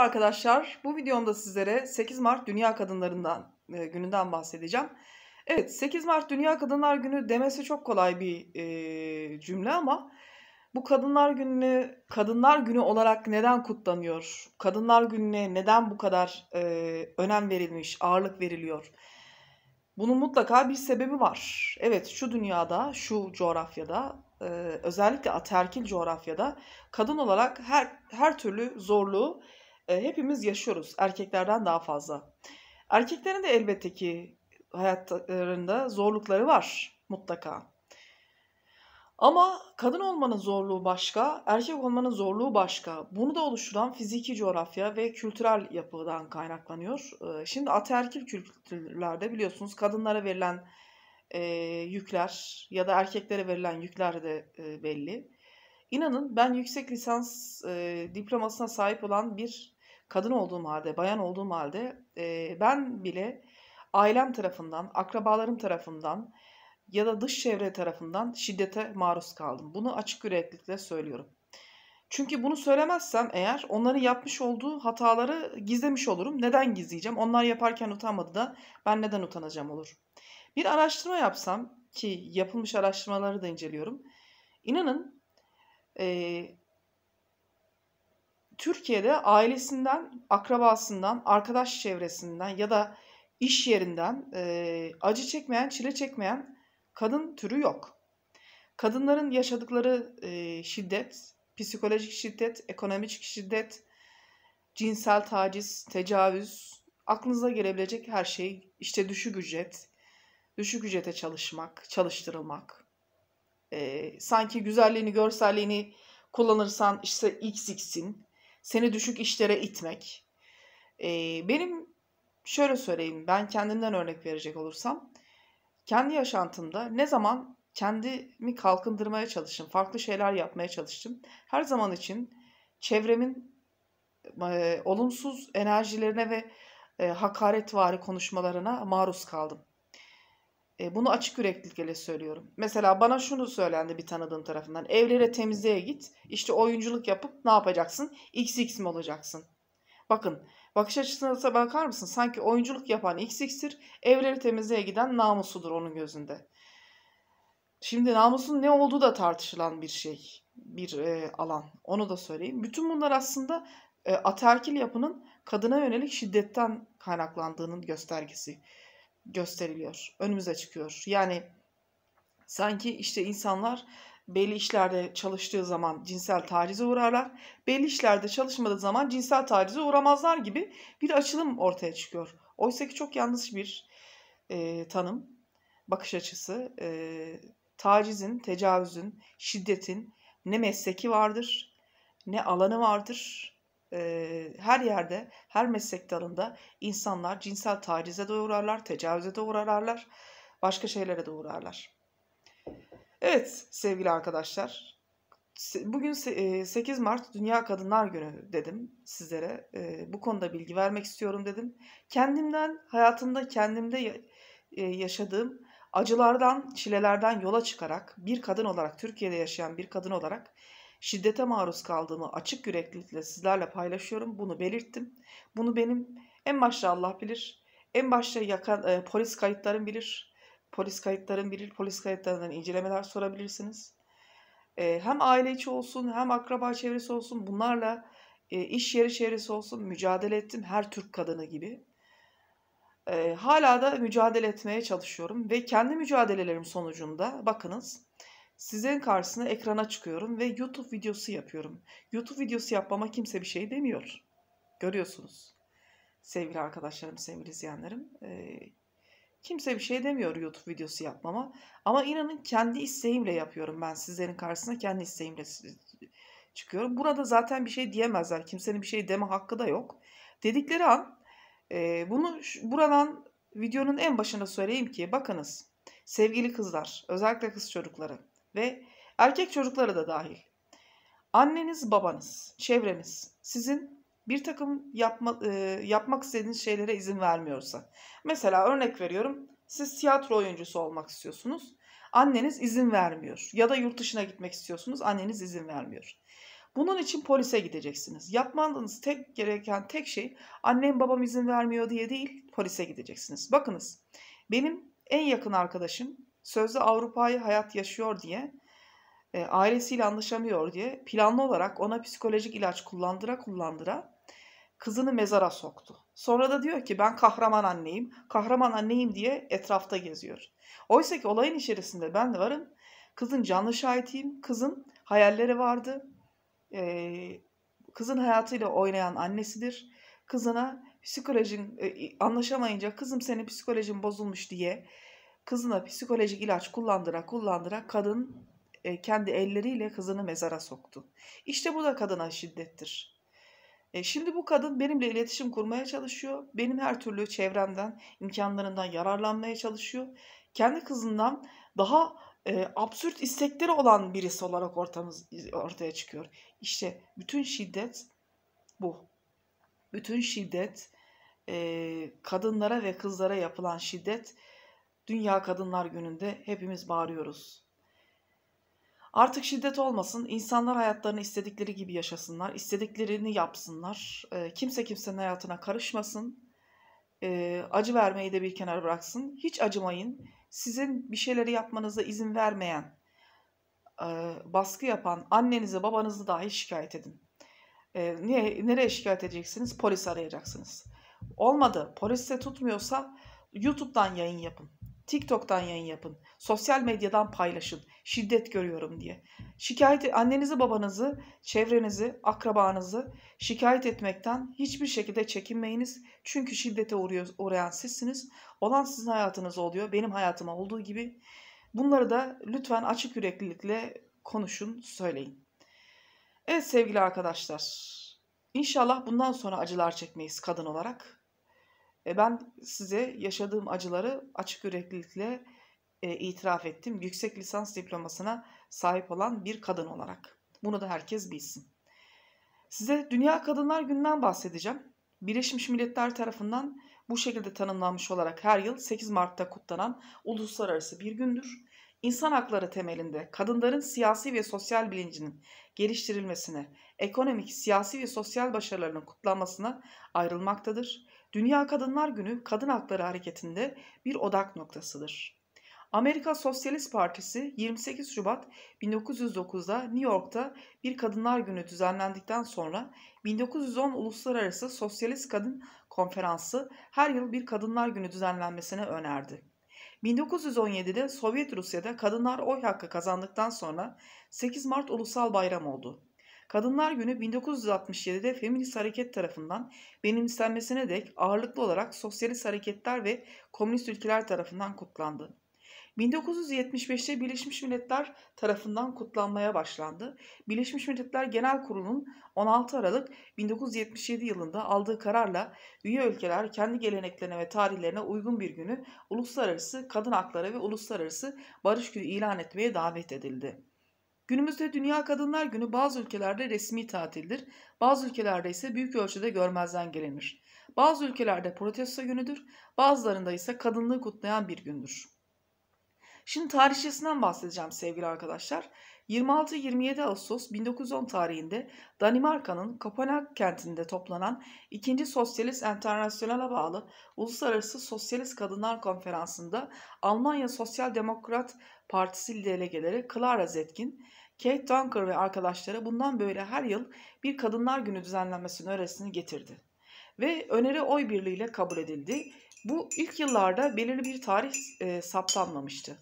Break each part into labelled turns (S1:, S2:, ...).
S1: Merhaba arkadaşlar. Bu videomda sizlere 8 Mart Dünya Kadınlarından e, gününden bahsedeceğim. Evet 8 Mart Dünya Kadınlar Günü demesi çok kolay bir e, cümle ama bu Kadınlar Günü Kadınlar Günü olarak neden kutlanıyor? Kadınlar Günü'ne neden bu kadar e, önem verilmiş, ağırlık veriliyor? Bunun mutlaka bir sebebi var. Evet şu dünyada, şu coğrafyada e, özellikle aterkil coğrafyada kadın olarak her her türlü zorluğu e, hepimiz yaşıyoruz erkeklerden daha fazla. Erkeklerin de elbette ki hayatlarında zorlukları var mutlaka. Ama kadın olmanın zorluğu başka, erkek olmanın zorluğu başka. Bunu da oluşturan fiziki coğrafya ve kültürel yapıdan kaynaklanıyor. E, şimdi ataerkil kültürlerde biliyorsunuz kadınlara verilen e, yükler ya da erkeklere verilen yükler de e, belli. İnanın ben yüksek lisans e, diplomasına sahip olan bir kadın olduğum halde, bayan olduğum halde e, ben bile ailem tarafından, akrabalarım tarafından ya da dış çevre tarafından şiddete maruz kaldım. Bunu açık yüreklilikle söylüyorum. Çünkü bunu söylemezsem eğer onların yapmış olduğu hataları gizlemiş olurum. Neden gizleyeceğim? Onlar yaparken utanmadı da ben neden utanacağım olur. Bir araştırma yapsam ki yapılmış araştırmaları da inceliyorum. İnanın e, Türkiye'de ailesinden, akrabasından, arkadaş çevresinden ya da iş yerinden e, acı çekmeyen, çile çekmeyen kadın türü yok. Kadınların yaşadıkları e, şiddet, psikolojik şiddet, ekonomik şiddet, cinsel taciz, tecavüz, aklınıza gelebilecek her şey, işte düşük ücret, düşük ücrete çalışmak, çalıştırılmak, e, sanki güzelliğini, görselliğini kullanırsan işte XX'in, seni düşük işlere itmek. E, benim şöyle söyleyeyim ben kendimden örnek verecek olursam kendi yaşantımda ne zaman kendimi kalkındırmaya çalıştım, farklı şeyler yapmaya çalıştım. Her zaman için çevremin e, olumsuz enerjilerine ve e, hakaretvari konuşmalarına maruz kaldım. E, bunu açık yüreklilikle söylüyorum. Mesela bana şunu söylendi bir tanıdığım tarafından. Evlere temizliğe git. İşte oyunculuk yapıp ne yapacaksın? XX mi olacaksın? Bakın bakış açısına da bakar mısın? Sanki oyunculuk yapan XX'tir. Evleri temizliğe giden namusudur onun gözünde. Şimdi namusun ne olduğu da tartışılan bir şey. Bir e, alan. Onu da söyleyeyim. Bütün bunlar aslında e, ataerkil yapının kadına yönelik şiddetten kaynaklandığının göstergesi gösteriliyor. Önümüze çıkıyor. Yani sanki işte insanlar belli işlerde çalıştığı zaman cinsel tacize uğrarlar. Belli işlerde çalışmadığı zaman cinsel tacize uğramazlar gibi bir açılım ortaya çıkıyor. Oysa ki çok yanlış bir e, tanım, bakış açısı. E, tacizin, tecavüzün, şiddetin ne mesleki vardır, ne alanı vardır, e, her yerde, her meslek dalında insanlar cinsel tacize de uğrarlar, tecavüze de uğrarlar, başka şeylere de uğrarlar. Evet sevgili arkadaşlar, bugün 8 Mart Dünya Kadınlar Günü dedim sizlere. E, bu konuda bilgi vermek istiyorum dedim. Kendimden, hayatımda kendimde yaşadığım acılardan, çilelerden yola çıkarak bir kadın olarak, Türkiye'de yaşayan bir kadın olarak şiddete maruz kaldığımı açık yüreklilikle sizlerle paylaşıyorum. Bunu belirttim. Bunu benim en başta Allah bilir. En başta yakan, e, polis kayıtlarım bilir. Polis kayıtlarım bilir. Polis kayıtlarından incelemeler sorabilirsiniz. E, hem aile içi olsun hem akraba çevresi olsun bunlarla e, iş yeri çevresi olsun mücadele ettim her Türk kadını gibi. E, hala da mücadele etmeye çalışıyorum ve kendi mücadelelerim sonucunda bakınız sizin karşısına ekrana çıkıyorum ve YouTube videosu yapıyorum. YouTube videosu yapmama kimse bir şey demiyor. Görüyorsunuz. Sevgili arkadaşlarım, sevgili izleyenlerim. E, kimse bir şey demiyor YouTube videosu yapmama. Ama inanın kendi isteğimle yapıyorum ben. Sizlerin karşısına kendi isteğimle çıkıyorum. Burada zaten bir şey diyemezler. Kimsenin bir şey deme hakkı da yok. Dedikleri an e, bunu buradan videonun en başına söyleyeyim ki bakınız sevgili kızlar özellikle kız çocukları ve erkek çocukları da dahil. Anneniz, babanız, çevreniz sizin bir takım yapma, e, yapmak istediğiniz şeylere izin vermiyorsa. Mesela örnek veriyorum siz tiyatro oyuncusu olmak istiyorsunuz. Anneniz izin vermiyor. Ya da yurt dışına gitmek istiyorsunuz. Anneniz izin vermiyor. Bunun için polise gideceksiniz. Yapmanız tek gereken tek şey annem babam izin vermiyor diye değil polise gideceksiniz. Bakınız benim en yakın arkadaşım sözde Avrupa'yı hayat yaşıyor diye, e, ailesiyle anlaşamıyor diye planlı olarak ona psikolojik ilaç kullandıra kullandıra kızını mezara soktu. Sonra da diyor ki ben kahraman anneyim, kahraman anneyim diye etrafta geziyor. Oysa ki olayın içerisinde ben de varım. Kızın canlı şahitiyim, kızın hayalleri vardı. Ee, kızın hayatıyla oynayan annesidir. Kızına psikolojin e, anlaşamayınca kızım senin psikolojin bozulmuş diye Kızına psikolojik ilaç kullandıra kullandıra kadın e, kendi elleriyle kızını mezara soktu. İşte bu da kadına şiddettir. E, şimdi bu kadın benimle iletişim kurmaya çalışıyor. Benim her türlü çevremden, imkanlarından yararlanmaya çalışıyor. Kendi kızından daha e, absürt istekleri olan birisi olarak ortamız ortaya çıkıyor. İşte bütün şiddet bu. Bütün şiddet, e, kadınlara ve kızlara yapılan şiddet Dünya Kadınlar Günü'nde hepimiz bağırıyoruz. Artık şiddet olmasın, insanlar hayatlarını istedikleri gibi yaşasınlar, istediklerini yapsınlar, e, kimse kimsenin hayatına karışmasın, e, acı vermeyi de bir kenara bıraksın, hiç acımayın, sizin bir şeyleri yapmanıza izin vermeyen, e, baskı yapan annenizi babanızı dahi şikayet edin. E, niye, nereye şikayet edeceksiniz? Polis arayacaksınız. Olmadı, polis de tutmuyorsa YouTube'dan yayın yapın. TikTok'tan yayın yapın. Sosyal medyadan paylaşın. Şiddet görüyorum diye. Şikayet annenizi, babanızı, çevrenizi, akrabanızı şikayet etmekten hiçbir şekilde çekinmeyiniz. Çünkü şiddete uğruyor, uğrayan sizsiniz. Olan sizin hayatınız oluyor. Benim hayatıma olduğu gibi. Bunları da lütfen açık yüreklilikle konuşun, söyleyin. Evet sevgili arkadaşlar. İnşallah bundan sonra acılar çekmeyiz kadın olarak ben size yaşadığım acıları açık yüreklilikle e, itiraf ettim. Yüksek lisans diplomasına sahip olan bir kadın olarak. Bunu da herkes bilsin. Size Dünya Kadınlar Günü'nden bahsedeceğim. Birleşmiş Milletler tarafından bu şekilde tanımlanmış olarak her yıl 8 Mart'ta kutlanan uluslararası bir gündür. İnsan hakları temelinde kadınların siyasi ve sosyal bilincinin geliştirilmesine, ekonomik, siyasi ve sosyal başarılarının kutlanmasına ayrılmaktadır. Dünya Kadınlar Günü kadın hakları hareketinde bir odak noktasıdır. Amerika Sosyalist Partisi 28 Şubat 1909'da New York'ta bir Kadınlar Günü düzenlendikten sonra 1910 Uluslararası Sosyalist Kadın Konferansı her yıl bir Kadınlar Günü düzenlenmesine önerdi. 1917'de Sovyet Rusya'da kadınlar oy hakkı kazandıktan sonra 8 Mart Ulusal Bayram oldu. Kadınlar Günü 1967'de feminist hareket tarafından benimsenmesine dek ağırlıklı olarak sosyalist hareketler ve komünist ülkeler tarafından kutlandı. 1975'te Birleşmiş Milletler tarafından kutlanmaya başlandı. Birleşmiş Milletler Genel Kurulu'nun 16 Aralık 1977 yılında aldığı kararla üye ülkeler kendi geleneklerine ve tarihlerine uygun bir günü Uluslararası Kadın Hakları ve Uluslararası Barış Günü ilan etmeye davet edildi. Günümüzde Dünya Kadınlar Günü bazı ülkelerde resmi tatildir, bazı ülkelerde ise büyük ölçüde görmezden gelinir. Bazı ülkelerde protesto günüdür, bazılarında ise kadınlığı kutlayan bir gündür. Şimdi tarihçesinden bahsedeceğim sevgili arkadaşlar. 26-27 Ağustos 1910 tarihinde Danimarka'nın Kopenhag kentinde toplanan 2. Sosyalist Enternasyonel'e bağlı Uluslararası Sosyalist Kadınlar Konferansı'nda Almanya Sosyal Demokrat Partisi delegeleri Clara Zetkin, Kate Dunker ve arkadaşları bundan böyle her yıl bir Kadınlar Günü düzenlenmesinin öresini getirdi. Ve öneri oy birliğiyle kabul edildi. Bu ilk yıllarda belirli bir tarih e, saptanmamıştı.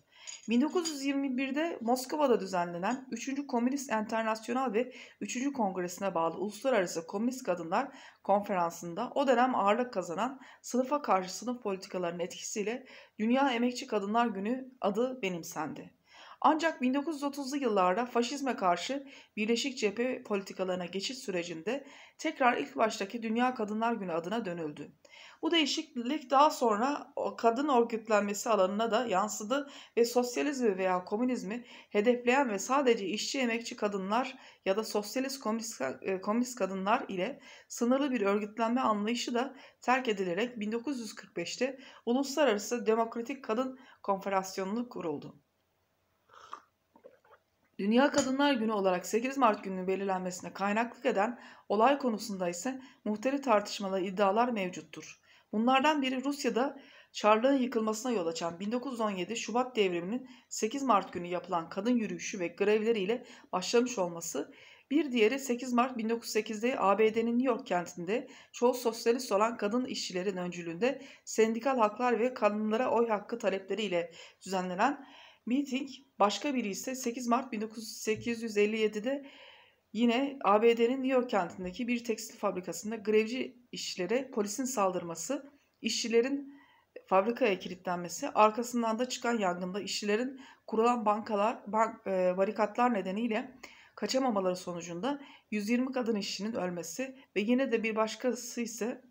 S1: 1921'de Moskova'da düzenlenen 3. Komünist Enternasyonal ve 3. Kongresi'ne bağlı Uluslararası Komünist Kadınlar Konferansı'nda o dönem ağırlık kazanan sınıfa karşı sınıf politikalarının etkisiyle Dünya Emekçi Kadınlar Günü adı benimsendi. Ancak 1930'lu yıllarda faşizme karşı Birleşik Cephe politikalarına geçiş sürecinde tekrar ilk baştaki Dünya Kadınlar Günü adına dönüldü. Bu değişiklik daha sonra kadın örgütlenmesi alanına da yansıdı ve sosyalizmi veya komünizmi hedefleyen ve sadece işçi emekçi kadınlar ya da sosyalist komünist, e, komünist kadınlar ile sınırlı bir örgütlenme anlayışı da terk edilerek 1945'te Uluslararası Demokratik Kadın Konferansiyonu'nu kuruldu. Dünya Kadınlar Günü olarak 8 Mart gününün belirlenmesine kaynaklık eden olay konusunda ise muhtelif tartışmalı iddialar mevcuttur. Bunlardan biri Rusya'da Çarlığın yıkılmasına yol açan 1917 Şubat devriminin 8 Mart günü yapılan kadın yürüyüşü ve grevleriyle başlamış olması, bir diğeri 8 Mart 1908'de ABD'nin New York kentinde çoğu sosyalist olan kadın işçilerin öncülüğünde sendikal haklar ve kadınlara oy hakkı talepleriyle düzenlenen Meeting başka biri ise 8 Mart 1857'de yine ABD'nin New York kentindeki bir tekstil fabrikasında grevci işçilere polisin saldırması, işçilerin fabrikaya kilitlenmesi, arkasından da çıkan yangında işçilerin kurulan bankalar, bank, e, barikatlar nedeniyle kaçamamaları sonucunda 120 kadın işçinin ölmesi ve yine de bir başkası ise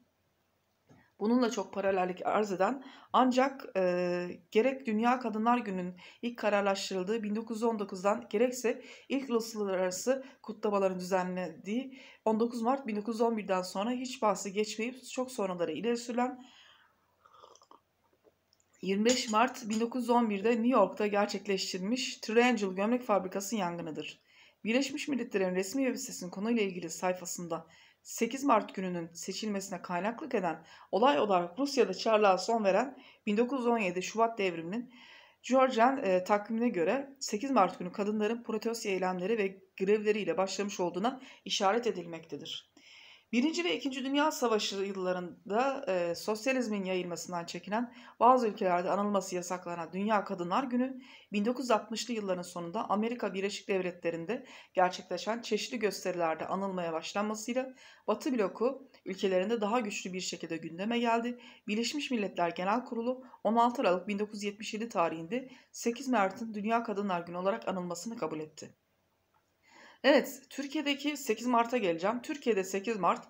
S1: bununla çok paralellik arz eden ancak e, gerek Dünya Kadınlar Günü'nün ilk kararlaştırıldığı 1919'dan gerekse ilk uluslararası kutlamaların düzenlediği 19 Mart 1911'den sonra hiç bahsi geçmeyip çok sonraları ileri sürülen 25 Mart 1911'de New York'ta gerçekleştirilmiş Triangle Gömlek Fabrikası yangınıdır. Birleşmiş Milletler'in resmi web sitesinin konuyla ilgili sayfasında 8 Mart gününün seçilmesine kaynaklık eden olay olarak Rusya'da Çarlığa son veren 1917 Şubat devriminin Georgian e, takvimine göre 8 Mart günü kadınların protesto eylemleri ve grevleriyle başlamış olduğuna işaret edilmektedir. Birinci ve İkinci Dünya Savaşı yıllarında e, sosyalizmin yayılmasından çekinen bazı ülkelerde anılması yasaklanan Dünya Kadınlar Günü, 1960'lı yılların sonunda Amerika Birleşik Devletleri'nde gerçekleşen çeşitli gösterilerde anılmaya başlanmasıyla Batı bloku ülkelerinde daha güçlü bir şekilde gündeme geldi. Birleşmiş Milletler Genel Kurulu 16 Aralık 1977 tarihinde 8 Mart'ın Dünya Kadınlar Günü olarak anılmasını kabul etti. Evet, Türkiye'deki 8 Mart'a geleceğim. Türkiye'de 8 Mart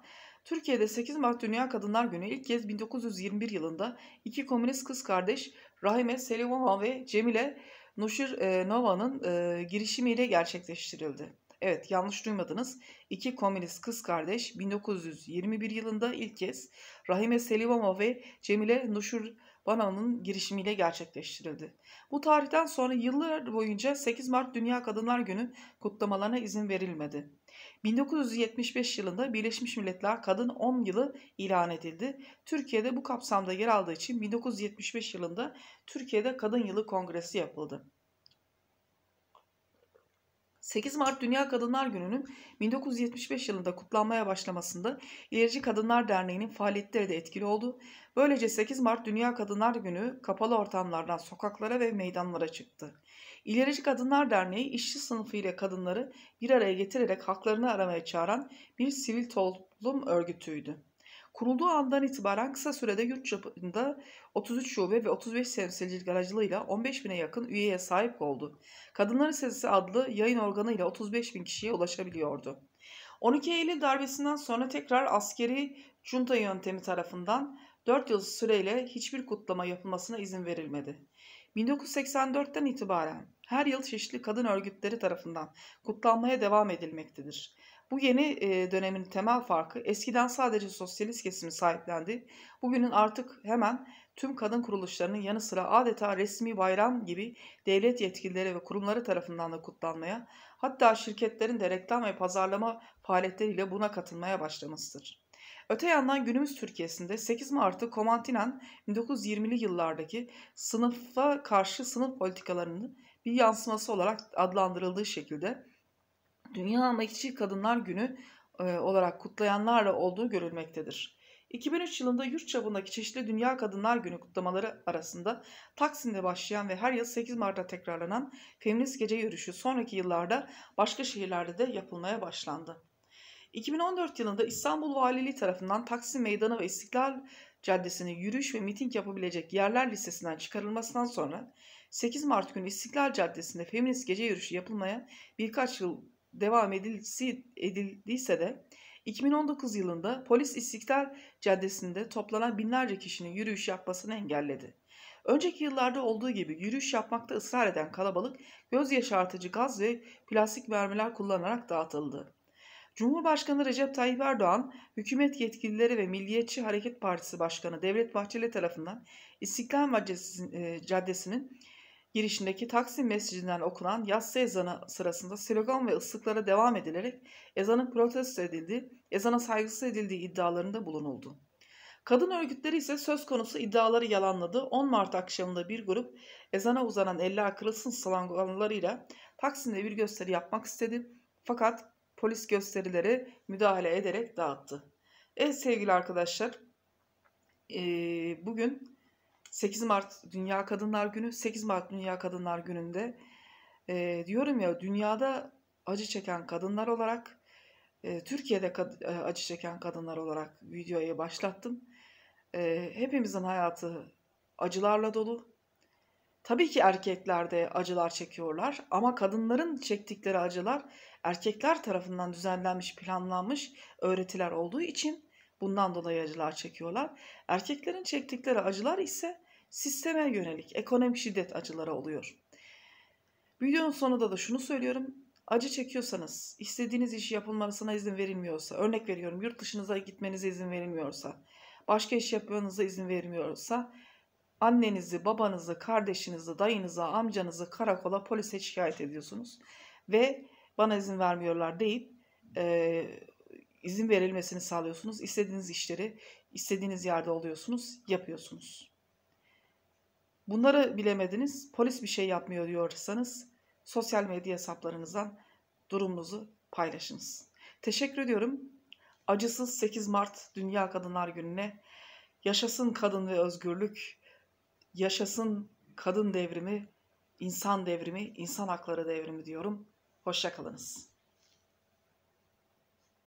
S1: Türkiye'de 8 Mart Dünya Kadınlar Günü ilk kez 1921 yılında iki komünist kız kardeş Rahime Selimova ve Cemile Nuşir e, Nova'nın e, girişimiyle gerçekleştirildi. Evet yanlış duymadınız. İki komünist kız kardeş 1921 yılında ilk kez Rahime Selimova ve Cemile Nuşur Bana'nın girişimiyle gerçekleştirildi. Bu tarihten sonra yıllar boyunca 8 Mart Dünya Kadınlar Günü kutlamalarına izin verilmedi. 1975 yılında Birleşmiş Milletler Kadın 10 yılı ilan edildi. Türkiye'de bu kapsamda yer aldığı için 1975 yılında Türkiye'de Kadın Yılı Kongresi yapıldı. 8 Mart Dünya Kadınlar Günü'nün 1975 yılında kutlanmaya başlamasında İlerici Kadınlar Derneği'nin faaliyetleri de etkili oldu. Böylece 8 Mart Dünya Kadınlar Günü kapalı ortamlardan sokaklara ve meydanlara çıktı. İlerici Kadınlar Derneği işçi sınıfı ile kadınları bir araya getirerek haklarını aramaya çağıran bir sivil toplum örgütüydü. Kurulduğu andan itibaren kısa sürede yurt çapında 33 şube ve 35 temsilcilik aracılığıyla 15 bine yakın üyeye sahip oldu. Kadınların Sesi adlı yayın organıyla 35 bin kişiye ulaşabiliyordu. 12 Eylül darbesinden sonra tekrar askeri junta yöntemi tarafından 4 yıl süreyle hiçbir kutlama yapılmasına izin verilmedi. 1984'ten itibaren her yıl çeşitli kadın örgütleri tarafından kutlanmaya devam edilmektedir. Bu yeni dönemin temel farkı eskiden sadece sosyalist kesimi sahiplendi. Bugünün artık hemen tüm kadın kuruluşlarının yanı sıra adeta resmi bayram gibi devlet yetkilileri ve kurumları tarafından da kutlanmaya, hatta şirketlerin de reklam ve pazarlama faaliyetleriyle buna katılmaya başlamasıdır. Öte yandan günümüz Türkiye'sinde 8 Mart'ı Komantinen 1920'li yıllardaki sınıfa karşı sınıf politikalarının bir yansıması olarak adlandırıldığı şekilde Dünya Emekçi Kadınlar Günü e, olarak kutlayanlarla olduğu görülmektedir. 2003 yılında yurt çapındaki çeşitli Dünya Kadınlar Günü kutlamaları arasında Taksim'de başlayan ve her yıl 8 Mart'ta tekrarlanan feminist gece yürüyüşü sonraki yıllarda başka şehirlerde de yapılmaya başlandı. 2014 yılında İstanbul Valiliği tarafından Taksim Meydanı ve İstiklal Caddesi'ne yürüyüş ve miting yapabilecek yerler listesinden çıkarılmasından sonra 8 Mart günü İstiklal Caddesi'nde feminist gece yürüyüşü yapılmaya birkaç yıl devam edilsi, edildiyse de 2019 yılında polis İstiklal Caddesi'nde toplanan binlerce kişinin yürüyüş yapmasını engelledi. Önceki yıllarda olduğu gibi yürüyüş yapmakta ısrar eden kalabalık göz yaşartıcı gaz ve plastik mermiler kullanarak dağıtıldı. Cumhurbaşkanı Recep Tayyip Erdoğan, hükümet yetkilileri ve Milliyetçi Hareket Partisi Başkanı Devlet Bahçeli tarafından İstiklal e, Caddesi'nin girişindeki Taksim Mescidi'nden okunan yatsı ezanı sırasında slogan ve ıslıklara devam edilerek ezanın protesto edildi, ezana saygısız edildiği iddialarında bulunuldu. Kadın örgütleri ise söz konusu iddiaları yalanladı. 10 Mart akşamında bir grup ezana uzanan elle akırılsın sloganlarıyla Taksim'de bir gösteri yapmak istedi. Fakat polis gösterilere müdahale ederek dağıttı. Evet sevgili arkadaşlar, bugün 8 Mart Dünya Kadınlar Günü. 8 Mart Dünya Kadınlar Günü'nde e, diyorum ya dünyada acı çeken kadınlar olarak e, Türkiye'de kad- acı çeken kadınlar olarak videoyu başlattım. E, hepimizin hayatı acılarla dolu. Tabii ki erkekler de acılar çekiyorlar ama kadınların çektikleri acılar erkekler tarafından düzenlenmiş, planlanmış öğretiler olduğu için bundan dolayı acılar çekiyorlar. Erkeklerin çektikleri acılar ise sisteme yönelik ekonomik şiddet acıları oluyor. Videonun sonunda da şunu söylüyorum. Acı çekiyorsanız, istediğiniz işi yapılmasına izin verilmiyorsa, örnek veriyorum yurt dışınıza gitmenize izin verilmiyorsa, başka iş yapmanıza izin verilmiyorsa, annenizi, babanızı, kardeşinizi, dayınızı, amcanızı karakola, polise şikayet ediyorsunuz. Ve bana izin vermiyorlar deyip e, izin verilmesini sağlıyorsunuz. İstediğiniz işleri istediğiniz yerde oluyorsunuz, yapıyorsunuz. Bunları bilemediniz, polis bir şey yapmıyor diyorsanız sosyal medya hesaplarınızdan durumunuzu paylaşınız. Teşekkür ediyorum. Acısız 8 Mart Dünya Kadınlar Günü'ne yaşasın kadın ve özgürlük, yaşasın kadın devrimi, insan devrimi, insan hakları devrimi diyorum. Hoşçakalınız.